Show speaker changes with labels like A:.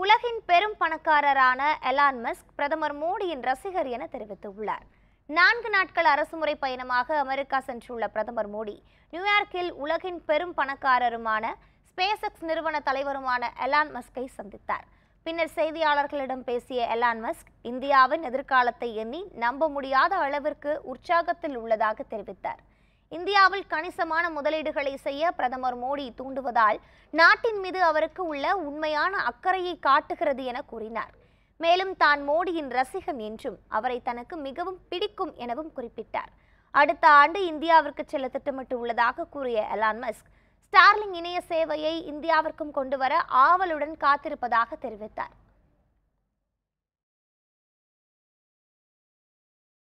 A: உலகின் பெரும் பணக்காரரான Elon Musk பிரதமர் மோடியின் ரசிகர் என தெரிவித்துள்ளார் நான்கு நாட்கள் அரசுமுறை பயணமாக அமெரிக்கா சென்றுள்ள பிரதமர் மோடி நியூயார்க்கில் உலகின் பெரும் பணக்காரருமான ஸ்பேசக்ஸ் நிறுவன தலைவருமான எலான் மஸ்கை சந்தித்தார் பின்னர் செய்தியாளர்களிடம் பேசிய எலான் மஸ்க் இந்தியாவின் எதிர்காலத்தை எண்ணி நம்ப முடியாத அளவிற்கு உற்சாகத்தில் உள்ளதாக தெரிவித்தார் இந்தியாவில் கணிசமான முதலீடுகளை செய்ய பிரதமர் மோடி தூண்டுவதால் நாட்டின் மீது அவருக்கு உள்ள உண்மையான அக்கறையை காட்டுகிறது என கூறினார் மேலும் தான் மோடியின் ரசிகன் என்றும் அவரை தனக்கு மிகவும் பிடிக்கும் எனவும் குறிப்பிட்டார் அடுத்த ஆண்டு இந்தியாவிற்கு செல்ல திட்டமிட்டு உள்ளதாக கூறிய அலான் மஸ்க் ஸ்டார்லிங் இணைய சேவையை இந்தியாவிற்கும் கொண்டுவர ஆவலுடன் காத்திருப்பதாக தெரிவித்தார்